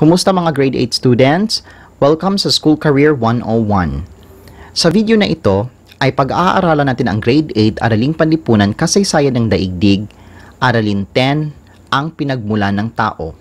Kumusta mga grade 8 students? Welcome sa School Career 101. Sa video na ito ay pag-aaralan natin ang grade 8 Araling Panlipunan Kasaysayan ng Daigdig, Aralin 10, Ang Pinagmula ng Tao.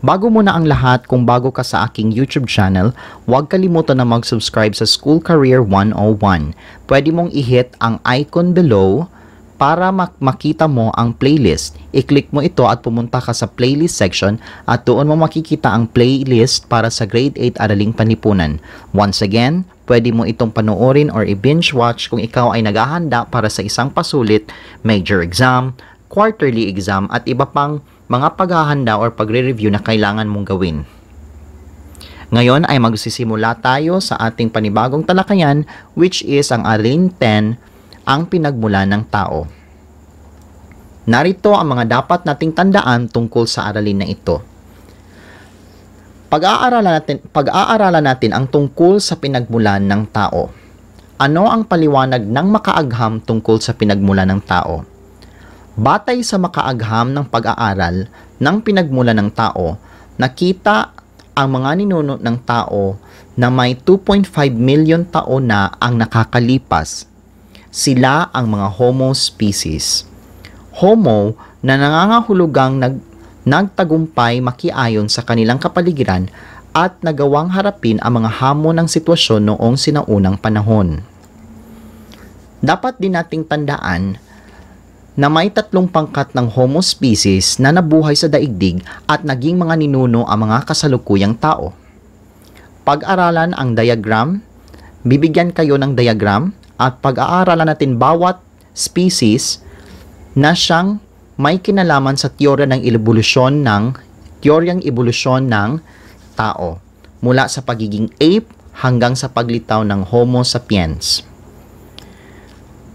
Bago muna ang lahat, kung bago ka sa aking YouTube channel, huwag kalimutan na mag-subscribe sa School Career 101. Pwede mong i-hit ang icon below para mak- makita mo ang playlist, i-click mo ito at pumunta ka sa playlist section at doon mo makikita ang playlist para sa grade 8 araling panlipunan. Once again, pwede mo itong panoorin or i-binge watch kung ikaw ay naghahanda para sa isang pasulit, major exam, quarterly exam at iba pang mga paghahanda or pagre-review na kailangan mong gawin. Ngayon ay magsisimula tayo sa ating panibagong talakayan which is ang Arlene 10 ang pinagmula ng tao. Narito ang mga dapat nating tandaan tungkol sa aralin na ito. Pag-aaralan natin, pag-aaralan natin ang tungkol sa pinagmulan ng tao. Ano ang paliwanag ng makaagham tungkol sa pinagmulan ng tao? Batay sa makaagham ng pag-aaral ng pinagmulan ng tao, nakita ang mga ninuno ng tao na may 2.5 million taon na ang nakakalipas sila ang mga homo species. Homo na nangangahulugang nag, nagtagumpay makiayon sa kanilang kapaligiran at nagawang harapin ang mga hamon ng sitwasyon noong sinaunang panahon. Dapat din nating tandaan na may tatlong pangkat ng homo species na nabuhay sa daigdig at naging mga ninuno ang mga kasalukuyang tao. Pag-aralan ang diagram, bibigyan kayo ng diagram at pag-aaralan natin bawat species na siyang may kinalaman sa teorya ng evolusyon ng teoryang evolusyon ng tao mula sa pagiging ape hanggang sa paglitaw ng Homo sapiens.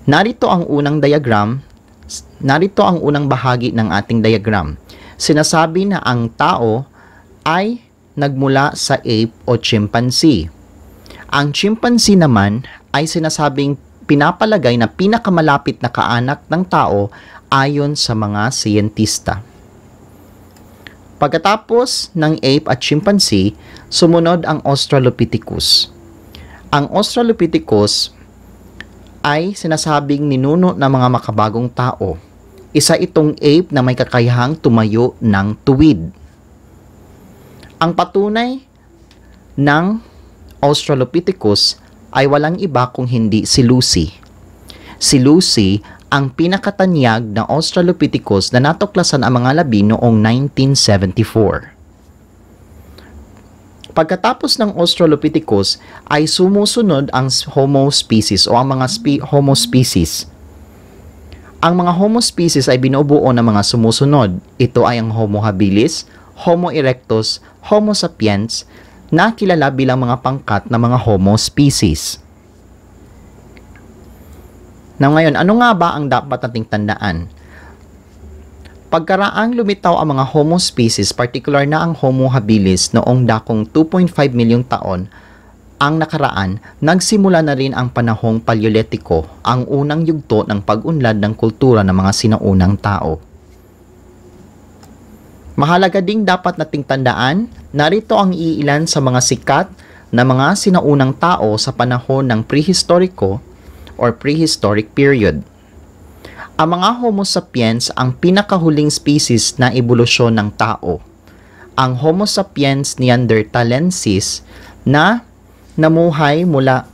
Narito ang unang diagram, narito ang unang bahagi ng ating diagram. Sinasabi na ang tao ay nagmula sa ape o chimpanzee. Ang chimpanzee naman ay sinasabing pinapalagay na pinakamalapit na kaanak ng tao ayon sa mga siyentista. Pagkatapos ng ape at chimpanzee, sumunod ang Australopithecus. Ang Australopithecus ay sinasabing ninuno ng mga makabagong tao. Isa itong ape na may kakayahang tumayo ng tuwid. Ang patunay ng Australopithecus ay walang iba kung hindi si Lucy. Si Lucy ang pinakatanyag na Australopithecus na natuklasan ang mga labi noong 1974. Pagkatapos ng Australopithecus ay sumusunod ang Homo species o ang mga spe- Homo species. Ang mga Homo species ay binubuo ng mga sumusunod. Ito ay ang Homo habilis, Homo erectus, Homo sapiens, na kilala bilang mga pangkat ng mga homo species. Now ngayon, ano nga ba ang dapat nating tandaan? Pagkaraang lumitaw ang mga homo species, particular na ang homo habilis noong dakong 2.5 milyong taon, ang nakaraan, nagsimula na rin ang panahong Paleolitiko, ang unang yugto ng pag-unlad ng kultura ng mga sinaunang tao. Mahalaga ding dapat nating tandaan narito ang iilan sa mga sikat na mga sinaunang tao sa panahon ng prehistoriko or prehistoric period. Ang mga Homo sapiens ang pinakahuling species na ebolusyon ng tao. Ang Homo sapiens neanderthalensis na namuhay mula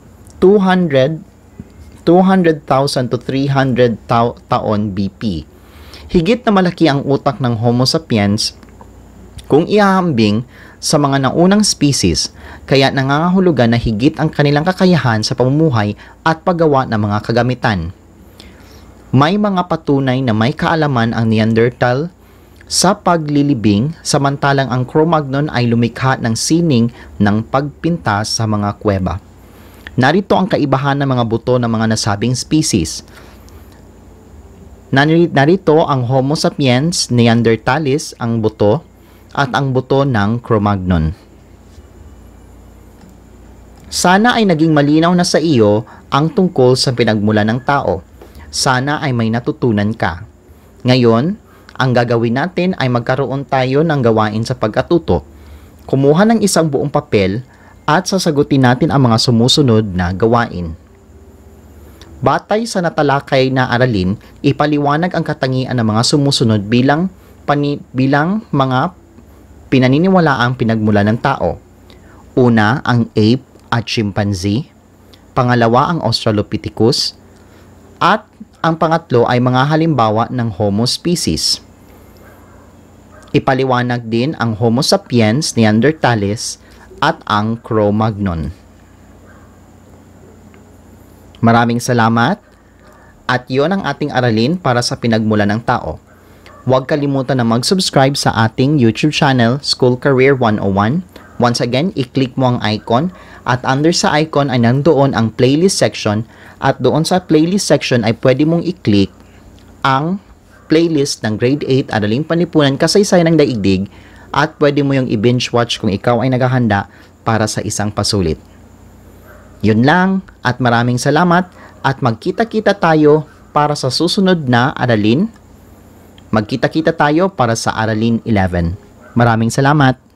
200 200,000 to 300 taon BP. Higit na malaki ang utak ng Homo sapiens kung ihahambing sa mga naunang species, kaya nangangahulugan na higit ang kanilang kakayahan sa pamumuhay at paggawa ng mga kagamitan. May mga patunay na may kaalaman ang Neanderthal sa paglilibing samantalang ang Cro-Magnon ay lumikha ng sining ng pagpinta sa mga kuweba. Narito ang kaibahan ng mga buto ng mga nasabing species. Narito ang Homo sapiens neanderthalis ang buto at ang buto ng Cro-Magnon. Sana ay naging malinaw na sa iyo ang tungkol sa pinagmula ng tao. Sana ay may natutunan ka. Ngayon, ang gagawin natin ay magkaroon tayo ng gawain sa pagkatuto. Kumuha ng isang buong papel at sasagutin natin ang mga sumusunod na gawain. Batay sa natalakay na aralin, ipaliwanag ang katangian ng mga sumusunod bilang pani, bilang mga pinaniniwalaang pinagmula ng tao. Una, ang ape at chimpanzee. Pangalawa, ang Australopithecus. At ang pangatlo ay mga halimbawa ng Homo species. Ipaliwanag din ang Homo sapiens, Neanderthalis, at ang Cro-Magnon. Maraming salamat at yon ang ating aralin para sa pinagmula ng tao. Huwag kalimutan na mag-subscribe sa ating YouTube channel, School Career 101. Once again, i-click mo ang icon at under sa icon ay nandoon ang playlist section at doon sa playlist section ay pwede mong i-click ang playlist ng Grade 8 Araling Panipunan Kasaysayan ng Daigdig at pwede mo yung i-binge watch kung ikaw ay naghahanda para sa isang pasulit. Yun lang at maraming salamat at magkita-kita tayo para sa susunod na aralin Magkita-kita tayo para sa Aralin 11. Maraming salamat!